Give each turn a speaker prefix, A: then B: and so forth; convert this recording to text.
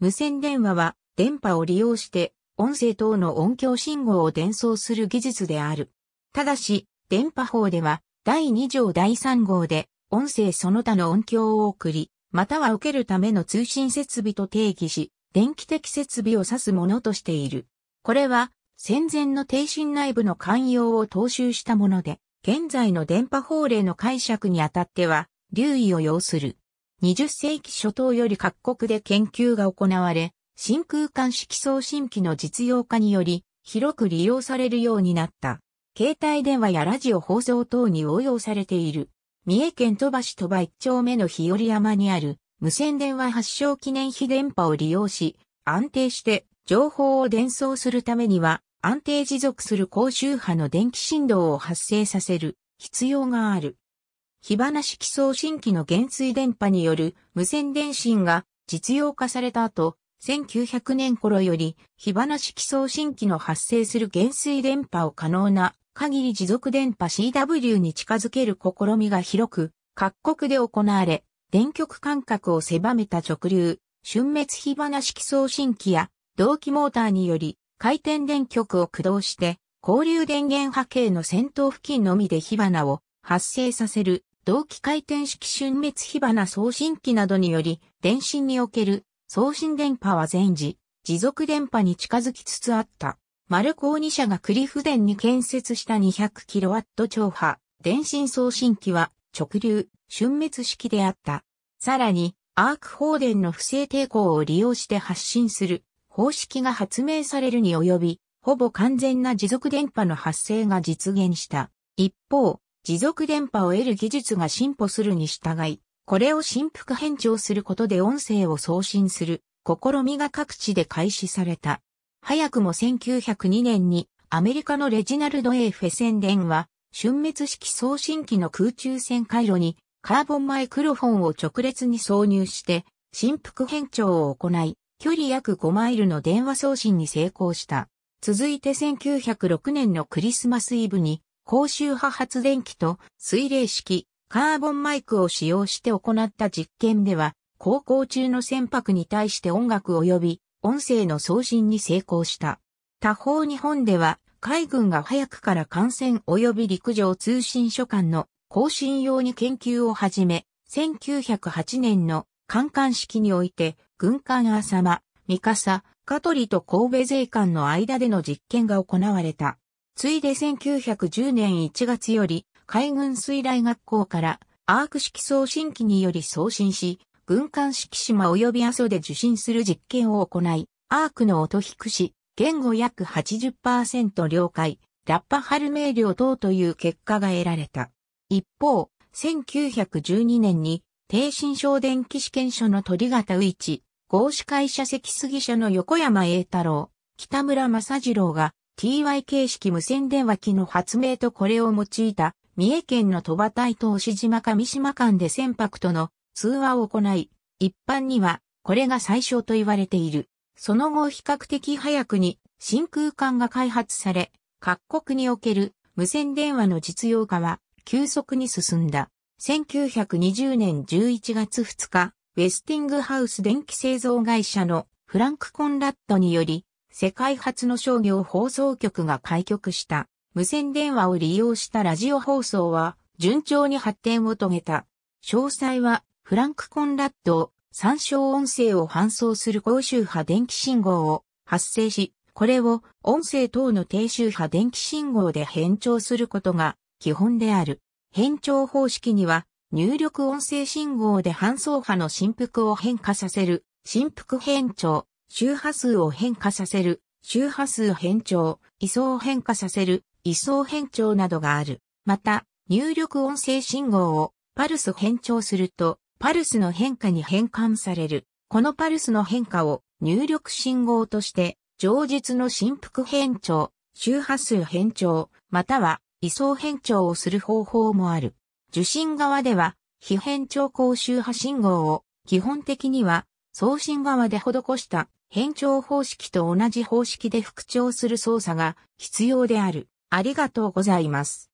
A: 無線電話は電波を利用して音声等の音響信号を伝送する技術である。ただし、電波法では第2条第3号で音声その他の音響を送り、または受けるための通信設備と定義し、電気的設備を指すものとしている。これは戦前の低信内部の寛容を踏襲したもので、現在の電波法令の解釈にあたっては留意を要する。20世紀初頭より各国で研究が行われ、真空管式送信機の実用化により、広く利用されるようになった。携帯電話やラジオ放送等に応用されている。三重県鳥羽市鳥羽一丁目の日和山にある無線電話発祥記念碑電波を利用し、安定して情報を伝送するためには、安定持続する高周波の電気振動を発生させる必要がある。火花式送信機の減衰電波による無線電信が実用化された後、1900年頃より火花式送信機の発生する減衰電波を可能な限り持続電波 CW に近づける試みが広く各国で行われ、電極間隔を狭めた直流、瞬滅火花式送信機や同期モーターにより回転電極を駆動して交流電源波形の先頭付近のみで火花を発生させる同期回転式瞬滅火花送信機などにより、電信における送信電波は全時、持続電波に近づきつつあった。マルコーニ社がクリフデンに建設した 200kW 超波、電信送信機は直流、瞬滅式であった。さらに、アーク放電の不正抵抗を利用して発信する方式が発明されるに及び、ほぼ完全な持続電波の発生が実現した。一方、持続電波を得る技術が進歩するに従い、これを振幅変調することで音声を送信する試みが各地で開始された。早くも1902年にアメリカのレジナルド・エーフェ宣伝は、瞬滅式送信機の空中線回路にカーボンマイクロフォンを直列に挿入して、振幅変調を行い、距離約5マイルの電話送信に成功した。続いて1906年のクリスマスイブに高周波発電機と水冷式カーボンマイクを使用して行った実験では、航行中の船舶に対して音楽及び音声の送信に成功した。他方日本では、海軍が早くから艦船及び陸上通信所管の更新用に研究を始め、1908年の艦艦式において、軍艦浅間、三笠、香取と神戸税関の間での実験が行われた。ついで1910年1月より海軍水雷学校からアーク式送信機により送信し、軍艦式島及び阿蘇で受信する実験を行い、アークの音低し、言語約80%了解、ラッパハル明瞭等という結果が得られた。一方、1912年に、低心省電気試験所の鳥ウ宇一、合資会社関杉社の横山栄太郎、北村正次郎が TY 形式無線電話機の発明とこれを用いた三重県の羽台と牛島上島間で船舶との通話を行い、一般にはこれが最初と言われている。その後比較的早くに真空管が開発され、各国における無線電話の実用化は急速に進んだ。1920年11月2日、ウェスティングハウス電気製造会社のフランク・コンラッドにより、世界初の商業放送局が開局した、無線電話を利用したラジオ放送は、順調に発展を遂げた。詳細は、フランク・コンラッド参照音声を搬送する高周波電気信号を発生し、これを音声等の低周波電気信号で変調することが基本である。変調方式には入力音声信号で搬送波の振幅を変化させる振幅変調、周波数を変化させる、周波数変調、位相変化させる、位相変調などがある。また、入力音声信号をパルス変調すると、パルスの変化に変換される。このパルスの変化を入力信号として、上述の振幅変調、周波数変調、または位相変調をする方法もある。受信側では、非変調高周波信号を基本的には送信側で施した変調方式と同じ方式で復調する操作が必要である。ありがとうございます。